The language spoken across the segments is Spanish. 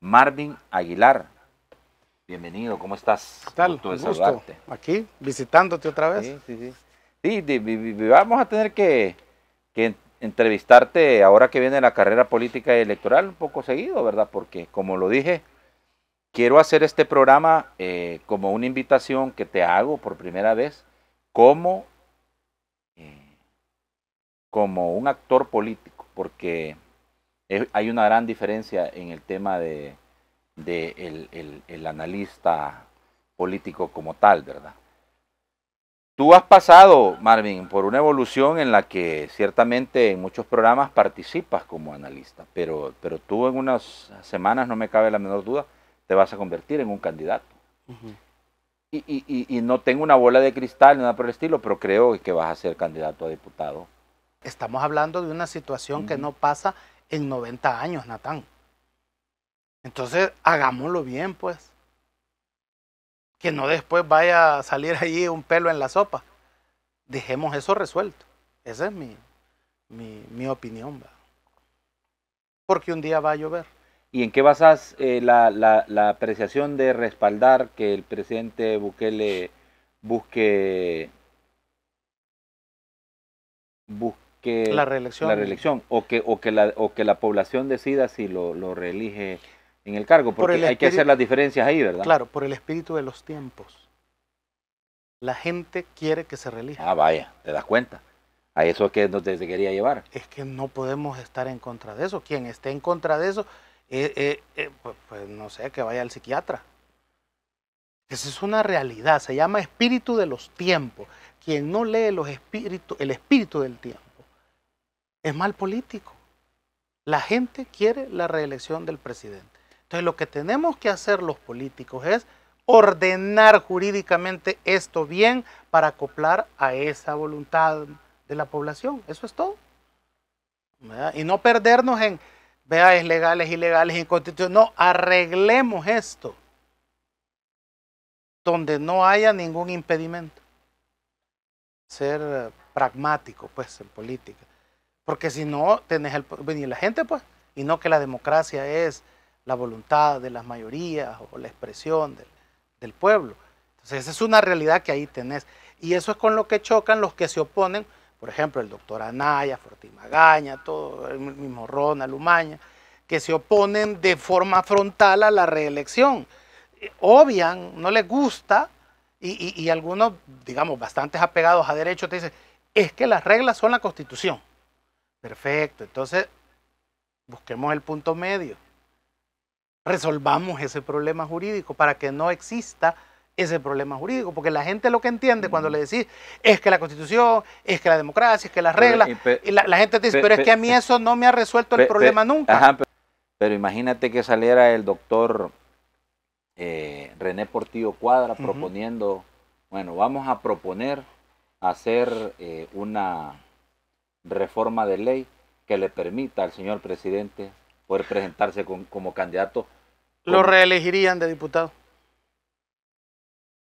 Marvin Aguilar. Bienvenido, ¿cómo estás? ¿Qué Aquí, visitándote otra vez. Sí, sí, sí. Sí, vamos a tener que, entrevistarte ahora que viene la carrera política y electoral un poco seguido, ¿verdad? Porque, como lo dije, quiero hacer este programa eh, como una invitación que te hago por primera vez, como, eh, como un actor político, porque hay una gran diferencia en el tema de, el, analista político como tal, ¿verdad? Tú has pasado, Marvin, por una evolución en la que ciertamente en muchos programas participas como analista, pero, pero tú en unas semanas, no me cabe la menor duda, te vas a convertir en un candidato. y, no tengo una bola de cristal ni nada por el estilo, pero creo que vas a ser candidato a diputado. Estamos hablando de una situación que no pasa en 90 años, Natán. Entonces, hagámoslo bien, pues. Que no después vaya a salir allí un pelo en la sopa. Dejemos eso resuelto. Esa es mi, opinión. Porque un día va a llover. ¿Y en qué basas eh, la, la, la, apreciación de respaldar que el presidente Bukele busque, busque la reelección, o, que, o, que la, o que la población decida si lo, lo reelige en el cargo, porque hay que hacer las diferencias ahí, ¿verdad? Claro, por el espíritu de los tiempos. La gente quiere que se reelija. Ah, vaya, te das cuenta. A eso es que no te, quería llevar. Es que no podemos estar en contra de eso. Quien esté en contra de eso, eh, eh, eh, pues, pues, no sé, que vaya al psiquiatra. Esa es una realidad, se llama espíritu de los tiempos. Quien no lee los espíritu, el espíritu del tiempo es mal político. La gente quiere la reelección del presidente. Entonces lo que tenemos que hacer los políticos es ordenar jurídicamente esto bien para acoplar a esa voluntad de la población. Eso es todo. Y no perdernos en, veáis legales ilegales, inconstitucionales. No, arreglemos esto donde no haya ningún impedimento. Ser eh, pragmático, pues, en política. Porque si no, tenés el venir la gente, pues, y no que la democracia es la voluntad de las mayorías o la expresión del, pueblo. Entonces, esa es una realidad que ahí tenés. Y eso es con lo que chocan los que se oponen, por ejemplo, el doctor Anaya, Magaña, todo, el mismo Ronald Lumaña, que se oponen de forma frontal a la reelección. Eh, obvian, no les gusta, y, y algunos, digamos, bastantes apegados a derecho te dicen, es que las reglas son la constitución. Perfecto, entonces busquemos el punto medio. Resolvamos ese problema jurídico para que no exista ese problema jurídico, porque la gente lo que entiende mm. cuando le decís es que la constitución, es que la democracia, es que las reglas, y, la, gente te dice, pero, es que a mí eso no me ha resuelto el problema nunca. pero, imagínate que saliera el doctor eh, René Portillo Cuadra proponiendo, bueno, vamos a proponer hacer eh, una reforma de ley que le permita al señor presidente poder presentarse como candidato. Lo reelegirían de diputado.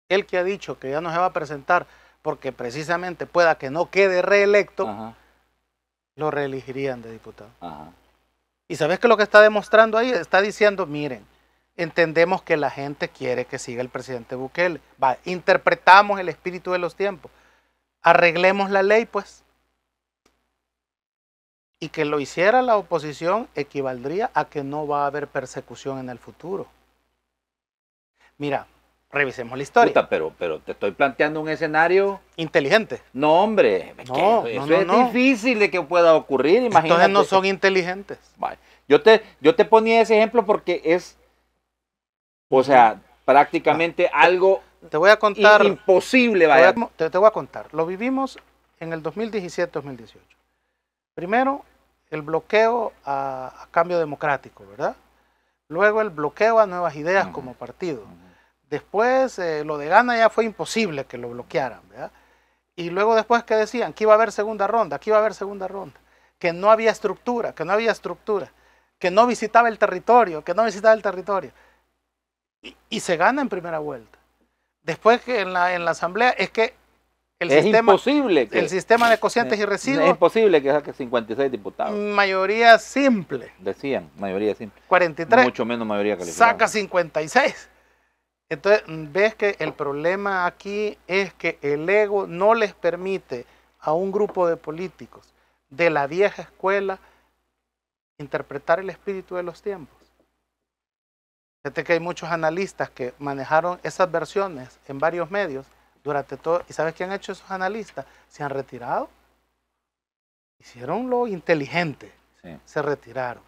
El que ha dicho que ya no se va a presentar porque precisamente pueda que no quede reelecto, lo reelegirían de diputado. Y sabes que lo que está demostrando ahí está diciendo, miren, entendemos que la gente quiere que siga el presidente Bukele. Va, interpretamos el espíritu de los tiempos. Arreglemos la ley, pues y que lo hiciera la oposición equivaldría a que no va a haber persecución en el futuro. Mira, revisemos la historia. pero, pero te estoy planteando un escenario... Inteligente. No, hombre, no, es difícil de que pueda ocurrir, imagínate. Entonces no son inteligentes. Yo, te, yo te ponía ese ejemplo porque es, o sea, prácticamente ah, algo voy a contar, imposible. Vaya. te voy a contar, lo vivimos en el 2017-2018. Primero, el bloqueo a, cambio democrático, ¿verdad? Luego el bloqueo a nuevas ideas como partido. Después eh, lo de Gana ya fue imposible que lo bloquearan, ¿verdad? Y luego después que decían que iba a haber segunda ronda, que iba a haber segunda ronda, que no había estructura, que no había estructura, que no visitaba el territorio, que no visitaba el territorio. Y, se gana en primera vuelta. Después que en la asamblea es que el es sistema, imposible el sistema de cocientes y residuos. Es imposible que saque 56 diputados. Mayoría simple. Decían, mayoría simple. 43. Mucho menos mayoría calificada. Saca 56. Entonces, ves que el problema aquí es que el ego no les permite a un grupo de políticos de la vieja escuela interpretar el espíritu de los tiempos. Fíjate que hay muchos analistas que manejaron esas versiones en varios medios durante todo. ¿Y sabes qué han hecho esos analistas? Se han retirado. Hicieron lo inteligente. Se retiraron.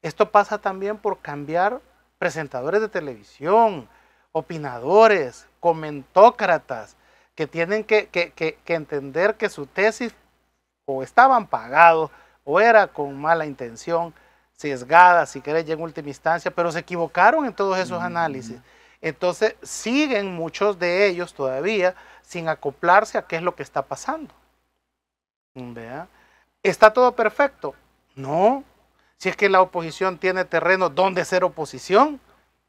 Esto pasa también por cambiar presentadores de televisión, opinadores, comentócratas, que tienen que, entender que su tesis o estaban pagados o era con mala intención, sesgada, si querés, en última instancia, pero se equivocaron en todos esos mm. análisis. Entonces siguen muchos de ellos todavía sin acoplarse a qué es lo que está pasando. ¿Está todo perfecto? No. Si es que la oposición tiene terreno donde ser oposición,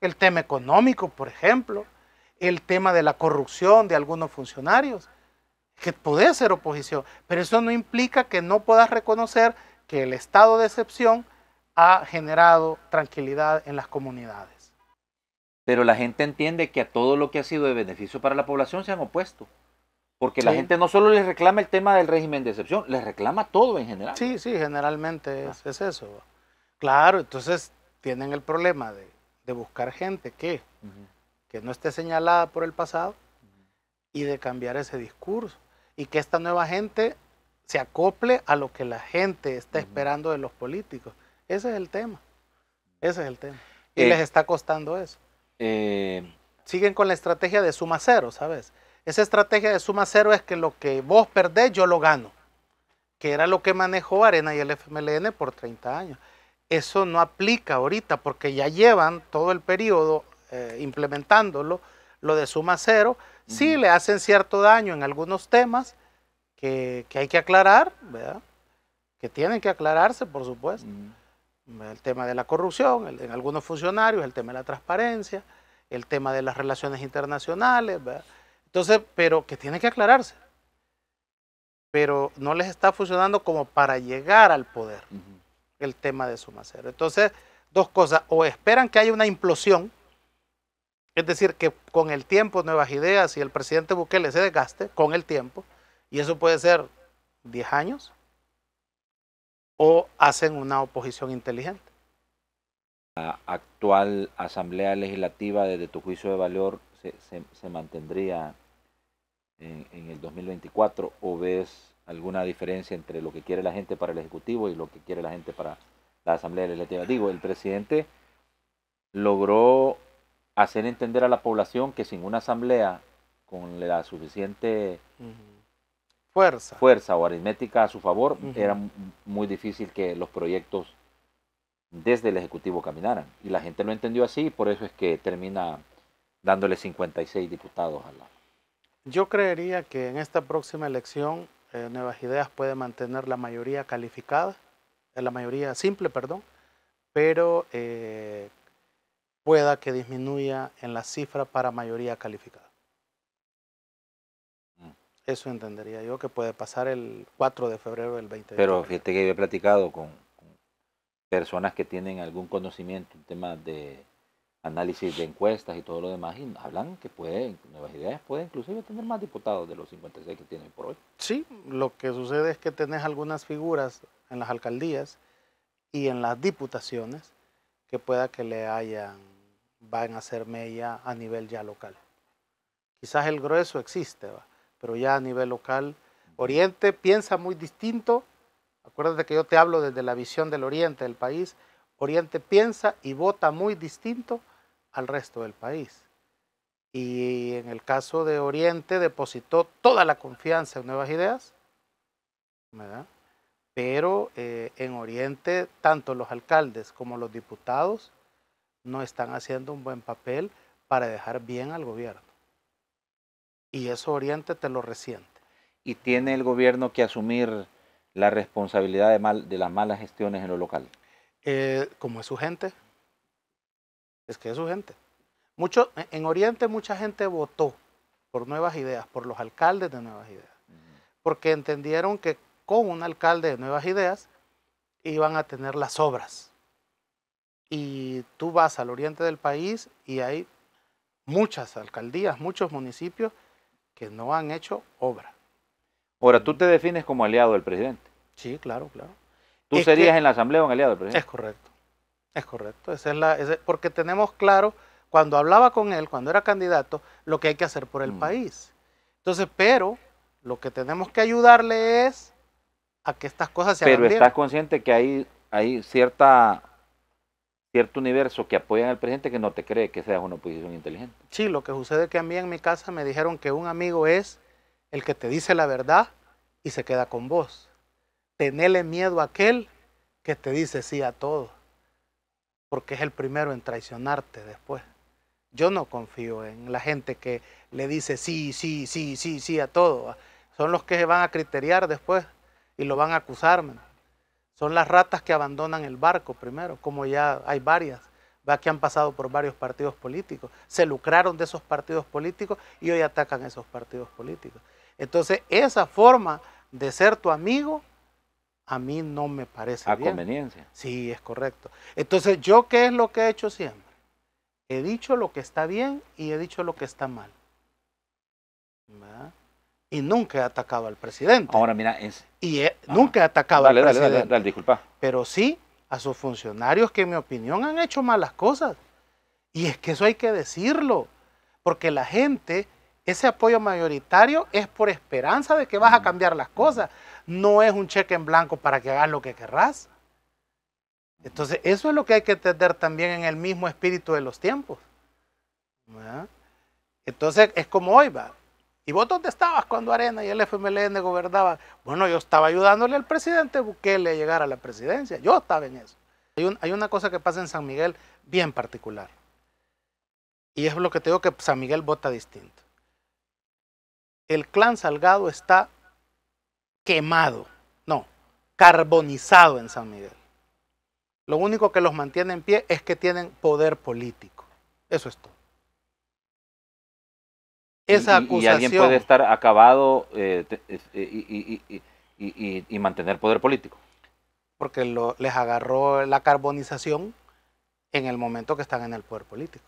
el tema económico, por ejemplo, el tema de la corrupción de algunos funcionarios, que puede ser oposición, pero eso no implica que no puedas reconocer que el estado de excepción ha generado tranquilidad en las comunidades. Pero la gente entiende que a todo lo que ha sido de beneficio para la población se han opuesto. Porque la gente no solo les reclama el tema del régimen de excepción, les reclama todo en general. Sí, sí, generalmente ah. es, eso. Claro, entonces tienen el problema de, buscar gente que, no esté señalada por el pasado y de cambiar ese discurso. Y que esta nueva gente se acople a lo que la gente está esperando de los políticos. Ese es el tema. Ese es el tema. Y eh, les está costando eso. Eh, siguen con la estrategia de suma cero, ¿sabes? Esa estrategia de suma cero es que lo que vos perdés, yo lo gano, que era lo que manejó Arena y el FMLN por 30 años. Eso no aplica ahorita porque ya llevan todo el periodo eh, implementándolo, lo de suma cero. si Sí le hacen cierto daño en algunos temas que, hay que aclarar, ¿verdad? Que tienen que aclararse, por supuesto el tema de la corrupción en algunos funcionarios, el tema de la transparencia, el tema de las relaciones internacionales, Entonces, pero que tiene que aclararse. Pero no les está funcionando como para llegar al poder el tema de su macero. Entonces, dos cosas, o esperan que haya una implosión, es decir, que con el tiempo nuevas ideas y el presidente Bukele se desgaste con el tiempo, y eso puede ser 10 años, o hacen una oposición inteligente. La actual Asamblea Legislativa, desde tu juicio de valor, se, se, mantendría en, en, el 2024 o ves alguna diferencia entre lo que quiere la gente para el Ejecutivo y lo que quiere la gente para la Asamblea Legislativa? Digo, el presidente logró hacer entender a la población que sin una asamblea con la suficiente fuerza, fuerza o aritmética a su favor, era muy difícil que los proyectos desde el Ejecutivo caminaran. Y la gente lo entendió así y por eso es que termina dándole 56 diputados a la... Yo creería que en esta próxima elección eh, Nuevas Ideas puede mantener la mayoría calificada, eh, la mayoría simple, perdón, pero eh, pueda que disminuya en la cifra para mayoría calificada. Eso entendería yo que puede pasar el 4 de febrero del 20. Pero fíjate que yo he platicado con, personas que tienen algún conocimiento en temas de análisis de encuestas y todo lo demás, y hablan que pueden, Nuevas Ideas puede inclusive tener más diputados de los 56 que tienen por hoy. Sí, lo que sucede es que tenés algunas figuras en las alcaldías y en las diputaciones que pueda que le hayan, van a hacer mella a nivel ya local. Quizás el grueso existe, ¿va? pero ya a nivel local, Oriente piensa muy distinto. Acuérdate que yo te hablo desde la visión del Oriente del país. Oriente piensa y vota muy distinto al resto del país. Y en el caso de Oriente depositó toda la confianza en nuevas ideas, Pero eh, en Oriente tanto los alcaldes como los diputados no están haciendo un buen papel para dejar bien al gobierno y eso Oriente te lo resiente. ¿Y tiene el gobierno que asumir la responsabilidad de, mal, de las malas gestiones en lo local? Eh, como es su gente, es que es su gente. Mucho, en Oriente mucha gente votó por nuevas ideas, por los alcaldes de nuevas ideas, porque entendieron que con un alcalde de nuevas ideas iban a tener las obras. Y tú vas al oriente del país y hay muchas alcaldías, muchos municipios que no han hecho obra. Ahora, tú te defines como aliado del presidente. Sí, claro, claro. ¿Tú serías en la Asamblea un aliado del presidente? Es correcto, es correcto. es la, porque tenemos claro, cuando hablaba con él, cuando era candidato, lo que hay que hacer por el mm. país. Entonces, pero lo que tenemos que ayudarle es a que estas cosas se hagan Pero estás consciente que hay, hay cierta cierto universo que apoyan al presidente que no te cree que seas una oposición inteligente. Sí, lo que sucede es que a mí en mi casa me dijeron que un amigo es el que te dice la verdad y se queda con vos. Tenele miedo a aquel que te dice sí a todo, porque es el primero en traicionarte después. Yo no confío en la gente que le dice sí, sí, sí, sí, sí a todo. Son los que se van a criteriar después y lo van a acusar son las ratas que abandonan el barco primero, como ya hay varias, que han pasado por varios partidos políticos, se lucraron de esos partidos políticos y hoy atacan esos partidos políticos. Entonces, esa forma de ser tu amigo, a mí no me parece. A conveniencia. Sí, es correcto. Entonces, ¿yo qué es lo que he hecho siempre? He dicho lo que está bien y he dicho lo que está mal. ¿Verdad? y nunca atacado al presidente. Ahora mira, es... y nunca atacaba dale, al dale, Dale, disculpa. Pero sí a sus funcionarios que en mi opinión han hecho malas cosas. Y es que eso hay que decirlo, porque la gente, ese apoyo mayoritario es por esperanza de que vas a cambiar las cosas, no es un cheque en blanco para que hagas lo que querrás. Entonces, eso es lo que hay que entender también en el mismo espíritu de los tiempos. Entonces, es como hoy, va. ¿Y vos dónde estabas cuando Arena y el FMLN gobernaban? Bueno, yo estaba ayudándole al presidente Bukele a llegar a la presidencia. Yo estaba en eso. Hay, hay una cosa que pasa en San Miguel bien particular. Y es lo que te digo que San Miguel vota distinto. El clan Salgado está quemado, no, carbonizado en San Miguel. Lo único que los mantiene en pie es que tienen poder político. Eso es todo. Y, alguien puede estar acabado eh, eh, y, mantener poder político. Porque les agarró la carbonización en el momento que están en el poder político.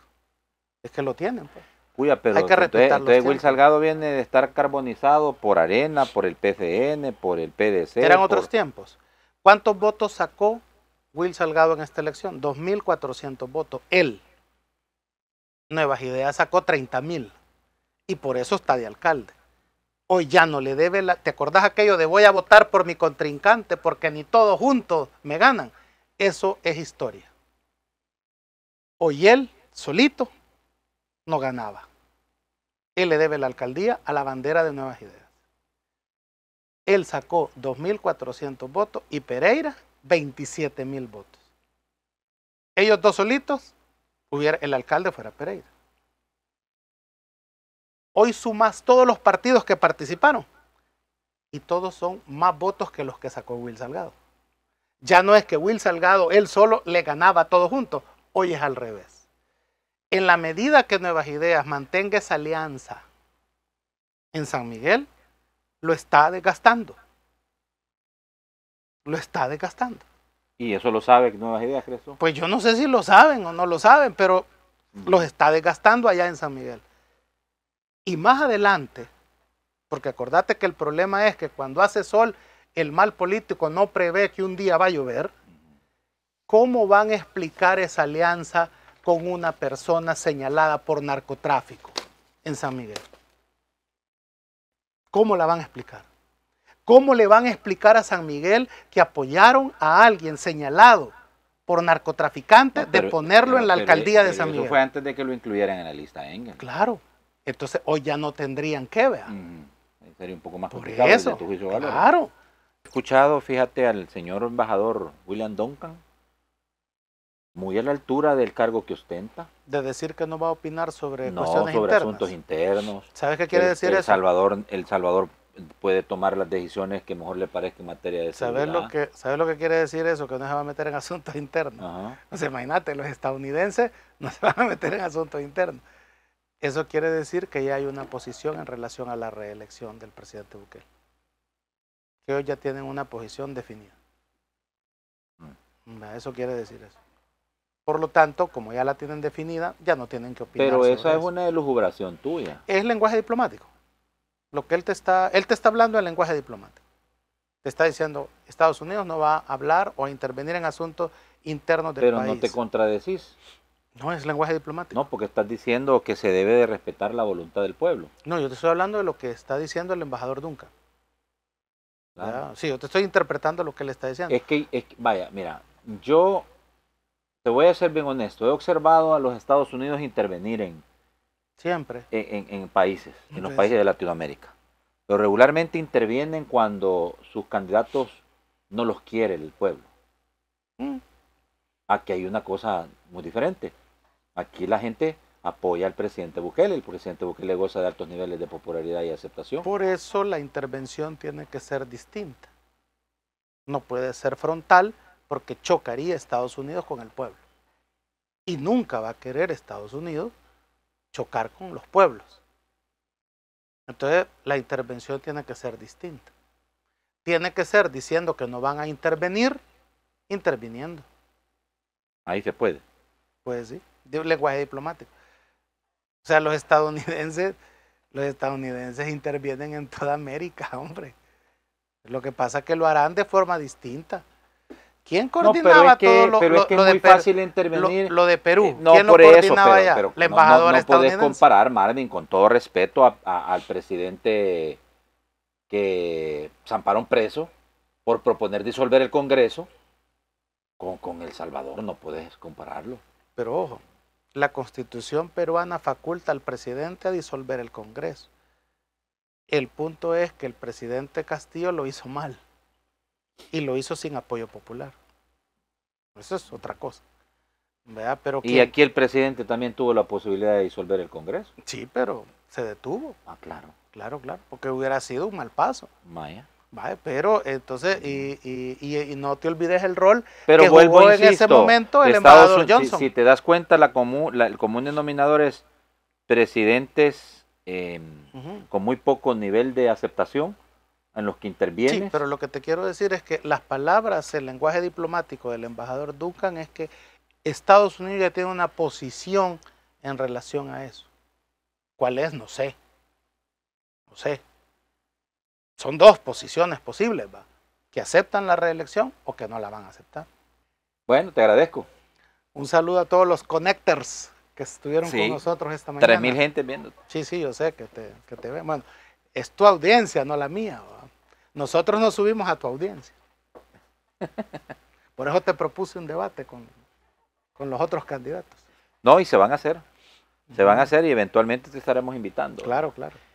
Es que lo tienen. Pues. Hay que entonces, entonces Will Salgado viene de estar carbonizado por Arena, por el PCN, por el PDC. Eran otros tiempos. ¿Cuántos votos sacó Will Salgado en esta elección? 2.400 votos. Él. Nuevas Ideas sacó 30.000 y por eso está de alcalde. Hoy ya no le debe la... ¿Te acordás aquello de voy a votar por mi contrincante porque ni todos juntos me ganan? Eso es historia. Hoy él, solito, no ganaba. Él le debe la alcaldía a la bandera de Nuevas Ideas. Él sacó 2.400 votos y Pereira 27.000 votos. Ellos dos solitos, hubiera, el alcalde fuera Pereira. Hoy sumas todos los partidos que participaron y todos son más votos que los que sacó Will Salgado. Ya no es que Will Salgado él solo le ganaba a todos juntos, hoy es al revés. En la medida que Nuevas Ideas mantenga esa alianza en San Miguel, lo está desgastando. Lo está desgastando. ¿Y eso lo sabe Nuevas Ideas, Creso. Pues yo no sé si lo saben o no lo saben, pero mm. los está desgastando allá en San Miguel. Y más adelante, porque acordate que el problema es que cuando hace sol, el mal político no prevé que un día va a llover. ¿Cómo van a explicar esa alianza con una persona señalada por narcotráfico en San Miguel? ¿Cómo la van a explicar? ¿Cómo le van a explicar a San Miguel que apoyaron a alguien señalado por narcotraficante de ponerlo en la alcaldía de San Miguel? Eso fue antes de que lo incluyeran en la lista, Engel. Claro entonces hoy ya no tendrían que, ver. sería un poco más Por complicado eso, tu juicio Claro. He escuchado, fíjate, al señor embajador William Duncan, muy a la altura del cargo que ostenta. De decir que no va a opinar sobre no, sobre asuntos internos. ¿Sabes qué quiere decir el eso? Salvador, el Salvador puede tomar las decisiones que mejor le parezca en materia de ¿Sabes seguridad. Lo que, ¿Sabes lo que quiere decir eso? Que no se va a meter en asuntos internos. Entonces O sea, imagínate, los estadounidenses no se van a meter en asuntos internos. Eso quiere decir que ya hay una posición en relación a la reelección del presidente Bukele. Que hoy ya tienen una posición definida. Mm. Eso quiere decir eso. Por lo tanto, como ya la tienen definida, ya no tienen que opinar. Pero eso es una elucubración tuya. Es lenguaje diplomático. Lo que él te está, él te está hablando en lenguaje diplomático. Te está diciendo, Estados Unidos no va a hablar o a intervenir en asuntos internos del país. Pero no te contradecís. No, es lenguaje diplomático. No, porque estás diciendo que se debe de respetar la voluntad del pueblo. No, yo te estoy hablando de lo que está diciendo el embajador Duncan. Ah. Sí, yo te estoy interpretando lo que le está diciendo. Es que, vaya, mira, yo te voy a ser bien honesto. He observado a los Estados Unidos intervenir en. Siempre. En, países, en los países de Latinoamérica. Pero regularmente intervienen cuando sus candidatos no los quiere el pueblo. Mm. Aquí hay una cosa muy diferente. Aquí la gente apoya al presidente Bukele. El presidente Bukele goza de altos niveles de popularidad y aceptación. Por eso la intervención tiene que ser distinta. No puede ser frontal porque chocaría Estados Unidos con el pueblo. Y nunca va a querer Estados Unidos chocar con los pueblos. Entonces la intervención tiene que ser distinta. Tiene que ser diciendo que no van a intervenir, interviniendo. Ahí se puede. Pues sí de lenguaje diplomático. O sea, los estadounidenses, los estadounidenses intervienen en toda América, hombre. Lo que pasa es que lo harán de forma distinta. ¿Quién coordinaba todo lo, pero es que es muy fácil intervenir. Lo, de Perú. Eh, no, por lo coordinaba eso, La embajadora no, puedes comparar, Marvin, con todo respeto al presidente que zamparon preso por proponer disolver el Congreso con El Salvador. No puedes compararlo. Pero ojo, la constitución peruana faculta al presidente a disolver el Congreso. El punto es que el presidente Castillo lo hizo mal y lo hizo sin apoyo popular. Eso es otra cosa. Pero y aquí el presidente también tuvo la posibilidad de disolver el Congreso. Sí, pero se detuvo. Ah, claro. Claro, claro, porque hubiera sido un mal paso. Maya. Vale, pero entonces, y, y, y, no te olvides el rol pero que jugó en ese momento el embajador Johnson. Si, te das cuenta, la el común denominador es presidentes em, con muy poco nivel de aceptación en los que intervienen. Sí, pero lo que te quiero decir es que las palabras, el lenguaje diplomático del embajador Duncan es que Estados Unidos ya tiene una posición en relación a eso. ¿Cuál es? No sé. No sé. Son dos posiciones posibles, ¿va? que aceptan la reelección o que no la van a aceptar. Bueno, te agradezco. Un saludo a todos los connectors que estuvieron con nosotros esta mañana. Tres mil gente viendo. Sí, sí, yo sé que te, ven. Bueno, es tu audiencia, no la mía. Nosotros nos subimos a tu audiencia. Por eso te propuse un debate con, con los otros candidatos. No, y se van a hacer. Se van a hacer y eventualmente te estaremos invitando. Claro, claro.